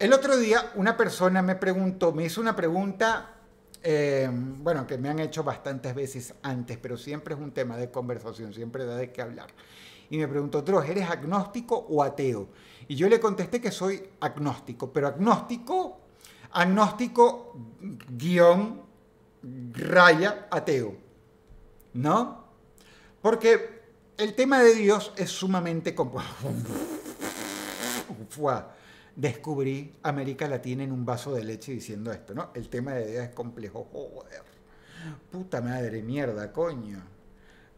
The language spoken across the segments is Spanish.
El otro día una persona me preguntó, me hizo una pregunta, eh, bueno, que me han hecho bastantes veces antes, pero siempre es un tema de conversación, siempre da de qué hablar. Y me preguntó, Dross, ¿eres agnóstico o ateo? Y yo le contesté que soy agnóstico, pero agnóstico, agnóstico guión raya ateo, ¿no? Porque el tema de Dios es sumamente complejo. descubrí América Latina en un vaso de leche diciendo esto, ¿no? El tema de ideas es complejo, joder. Puta madre, mierda, coño.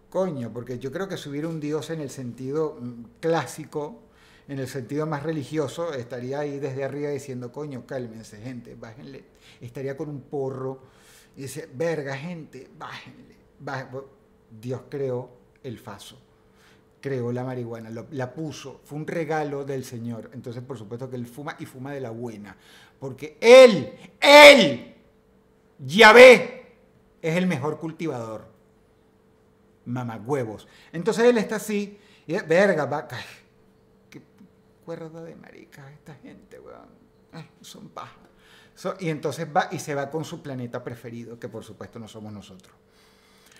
Coño, porque yo creo que subir un dios en el sentido mm, clásico, en el sentido más religioso, estaría ahí desde arriba diciendo, coño, cálmense, gente, bájenle. Estaría con un porro y dice, verga, gente, bájenle. Bájenle. Dios creó el faso creó la marihuana, la puso, fue un regalo del Señor. Entonces, por supuesto que él fuma y fuma de la buena, porque él, él, ve, es el mejor cultivador. Mamá, huevos. Entonces él está así, y verga, vaca, qué cuerda de marica esta gente, weón. son paja. y entonces va y se va con su planeta preferido, que por supuesto no somos nosotros.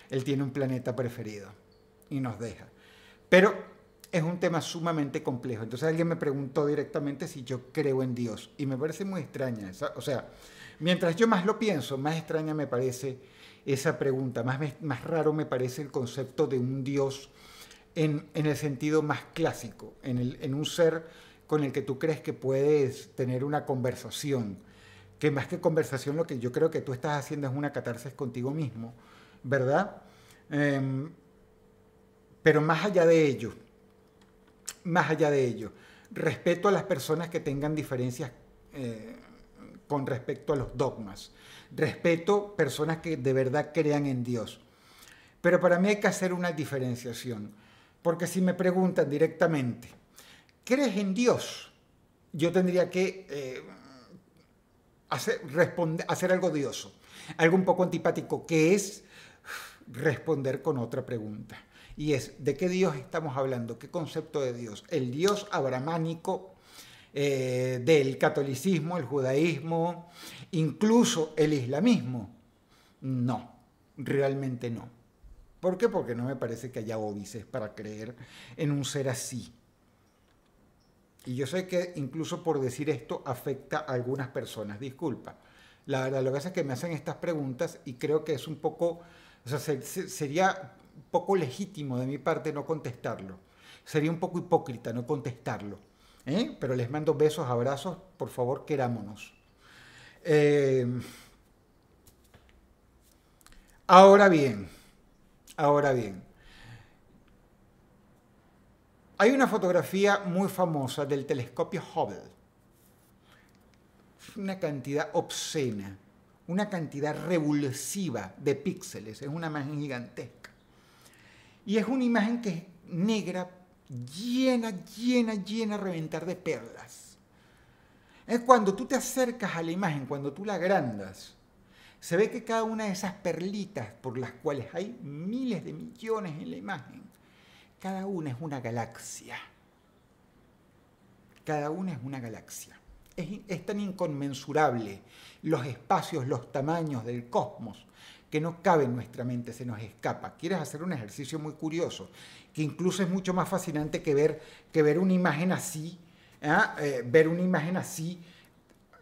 Él tiene un planeta preferido y nos deja. Pero es un tema sumamente complejo. Entonces alguien me preguntó directamente si yo creo en Dios y me parece muy extraña. o sea, mientras yo más lo pienso, más extraña me parece esa pregunta, más, más raro me parece el concepto de un Dios en, el sentido más clásico, en, el, en un ser con el que tú crees que puedes tener una conversación, que más que conversación lo que yo creo que tú estás haciendo es una catarsis contigo mismo, ¿verdad? Em, pero más allá de ello, más allá de ello, respeto a las personas que tengan diferencias eh, con respecto a los dogmas. Respeto personas que de verdad crean en Dios. Pero para mí hay que hacer una diferenciación. Porque si me preguntan directamente, ¿crees en Dios? Yo tendría que eh, hacer algo odioso, algo un poco antipático, que es responder con otra pregunta y es de qué Dios estamos hablando, qué concepto de Dios. El Dios abramánico eh, del catolicismo, el judaísmo, incluso el islamismo. No, realmente no. ¿Por qué? Porque no me parece que haya óbices para creer en un ser así. Y yo sé que incluso por decir esto afecta a algunas personas, disculpa. La verdad, lo que es que me hacen estas preguntas y creo que es un poco, o sea, sería poco legítimo de mi parte no contestarlo. Sería un poco hipócrita no contestarlo. ¿eh? Pero les mando besos, abrazos, por favor, querámonos. Eh, ahora bien, ahora bien. Hay una fotografía muy famosa del telescopio Hubble. Una cantidad obscena, una cantidad revulsiva de píxeles, es una imagen gigantesca. Y es una imagen que es negra, llena, llena, llena, reventar de perlas. Es cuando tú te acercas a la imagen, cuando tú la agrandas, se ve que cada una de esas perlitas por las cuales hay miles de millones en la imagen, cada una es una galaxia. Cada una es una galaxia. Es, es tan inconmensurable los espacios, los tamaños del cosmos, que no cabe en nuestra mente, se nos escapa. Quieres hacer un ejercicio muy curioso, que incluso es mucho más fascinante que ver, que ver una imagen así, ¿ah? eh, ver una imagen así,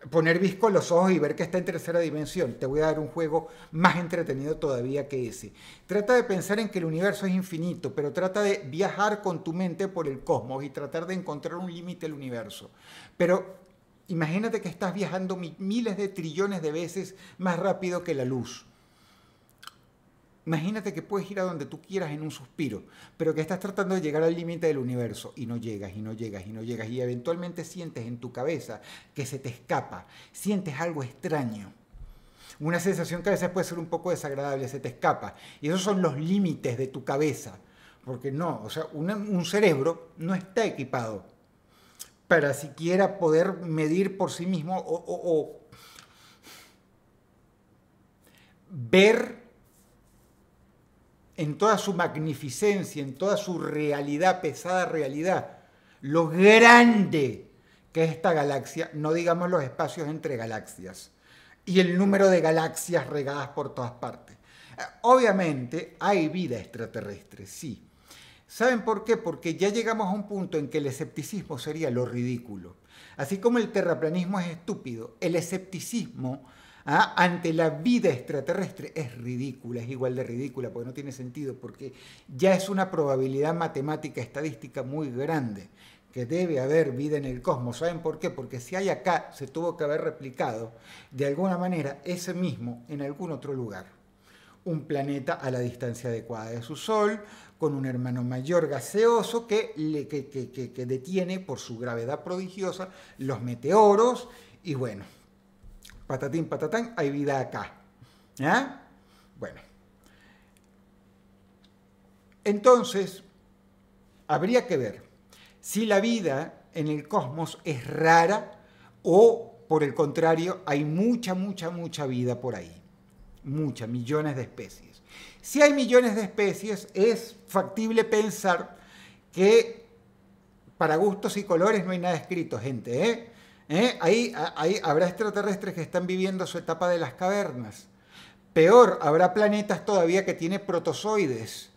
poner visco los ojos y ver que está en tercera dimensión. Te voy a dar un juego más entretenido todavía que ese. Trata de pensar en que el universo es infinito, pero trata de viajar con tu mente por el cosmos y tratar de encontrar un límite al universo. Pero imagínate que estás viajando miles de trillones de veces más rápido que la luz. Imagínate que puedes ir a donde tú quieras en un suspiro, pero que estás tratando de llegar al límite del universo y no llegas y no llegas y no llegas y eventualmente sientes en tu cabeza que se te escapa, sientes algo extraño. Una sensación que a veces puede ser un poco desagradable, se te escapa. Y esos son los límites de tu cabeza. Porque no, o sea, un, cerebro no está equipado para siquiera poder medir por sí mismo o, o ver en toda su magnificencia, en toda su realidad, pesada realidad, lo grande que es esta galaxia, no digamos los espacios entre galaxias, y el número de galaxias regadas por todas partes. Obviamente hay vida extraterrestre, sí. ¿Saben por qué? Porque ya llegamos a un punto en que el escepticismo sería lo ridículo. Así como el terraplanismo es estúpido, el escepticismo ¿ah? ante la vida extraterrestre es ridícula, es igual de ridícula, porque no tiene sentido, porque ya es una probabilidad matemática estadística muy grande que debe haber vida en el cosmos. ¿Saben por qué? Porque si hay acá, se tuvo que haber replicado de alguna manera ese mismo en algún otro lugar. Un planeta a la distancia adecuada de su Sol, con un hermano mayor gaseoso que, le, que detiene por su gravedad prodigiosa los meteoros y bueno, patatín, patatán, hay vida acá. ¿ya? Bueno. Entonces, habría que ver si la vida en el cosmos es rara o, por el contrario, hay mucha, mucha, mucha vida por ahí. Muchas, millones de especies. Si hay millones de especies, es factible pensar que para gustos y colores no hay nada escrito, gente. ¿eh? ¿Eh? Ahí, habrá extraterrestres que están viviendo su etapa de las cavernas. Peor, habrá planetas todavía que tienen protozoides.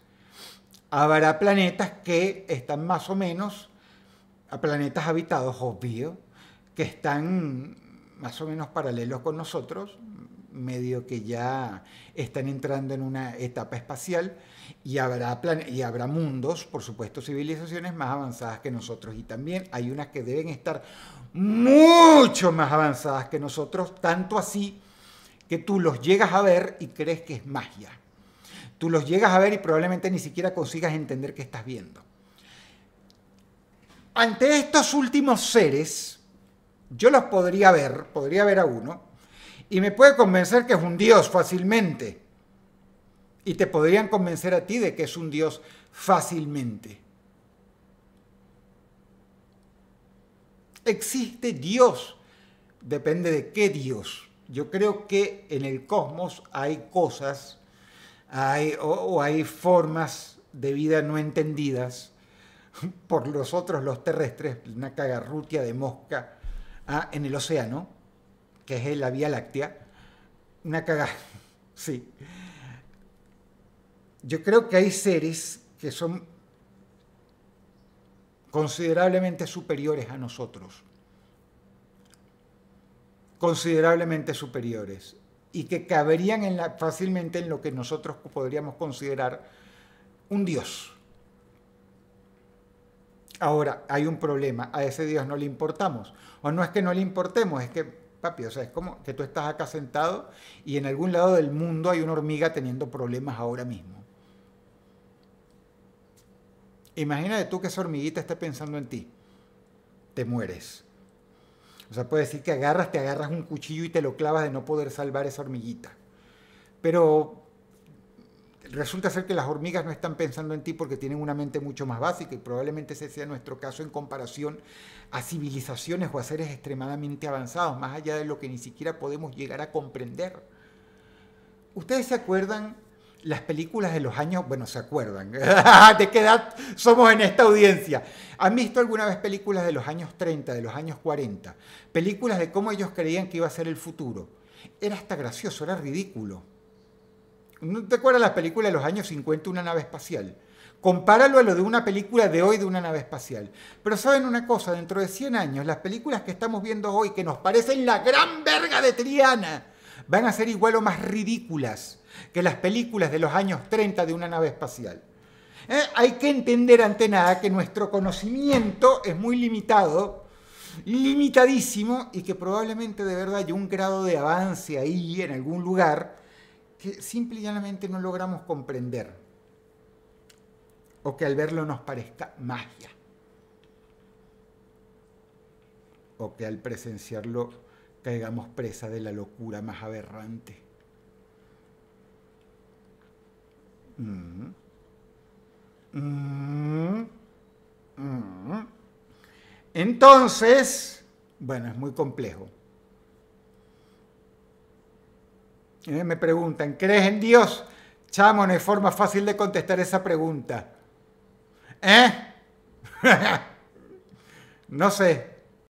Habrá planetas que están más o menos, a planetas habitados, obvio, que están más o menos paralelos con nosotros, medio que ya están entrando en una etapa espacial y habrá, y habrá mundos, por supuesto civilizaciones más avanzadas que nosotros y también hay unas que deben estar mucho más avanzadas que nosotros, tanto así que tú los llegas a ver y crees que es magia. Tú los llegas a ver y probablemente ni siquiera consigas entender qué estás viendo. Ante estos últimos seres, yo los podría ver, podría ver a uno, y me puede convencer que es un Dios fácilmente. Y te podrían convencer a ti de que es un Dios fácilmente. Existe Dios. Depende de qué Dios. Yo creo que en el cosmos hay cosas hay, o, hay formas de vida no entendidas por los otros, los terrestres, una cagarrutia de mosca ah, en el océano, que es la Vía Láctea. Una cagada, sí. Yo creo que hay seres que son considerablemente superiores a nosotros. Considerablemente superiores. Y que caberían fácilmente en lo que nosotros podríamos considerar un Dios. Ahora, hay un problema, a ese Dios no le importamos. O no es que no le importemos, es que o sea, es como que tú estás acá sentado y en algún lado del mundo hay una hormiga teniendo problemas ahora mismo. Imagínate tú que esa hormiguita esté pensando en ti. Te mueres. O sea, puede decir que agarras, te agarras un cuchillo y te lo clavas de no poder salvar esa hormiguita. Pero resulta ser que las hormigas no están pensando en ti porque tienen una mente mucho más básica y probablemente ese sea nuestro caso en comparación a civilizaciones o a seres extremadamente avanzados, más allá de lo que ni siquiera podemos llegar a comprender. ¿Ustedes se acuerdan las películas de los años, bueno, se acuerdan, de qué edad somos en esta audiencia. ¿Han visto alguna vez películas de los años 30, de los años 40? Películas de cómo ellos creían que iba a ser el futuro. Era hasta gracioso, era ridículo ¿No te acuerdas las películas de los años 50, una nave espacial? Compáralo a lo de una película de hoy de una nave espacial. Pero saben una cosa, dentro de 100 años, las películas que estamos viendo hoy, que nos parecen la gran verga de Triana, van a ser igual o más ridículas que las películas de los años 30 de una nave espacial. ¿Eh? Hay que entender ante nada que nuestro conocimiento es muy limitado, limitadísimo, y que probablemente de verdad hay un grado de avance ahí en algún lugar que simple y llanamente no logramos comprender o que al verlo nos parezca magia o que al presenciarlo caigamos presa de la locura más aberrante. Mm. Mm. Mm. Entonces, bueno, es muy complejo. me preguntan, ¿crees en Dios? Chamo, no hay forma fácil de contestar esa pregunta. ¿Eh? no sé.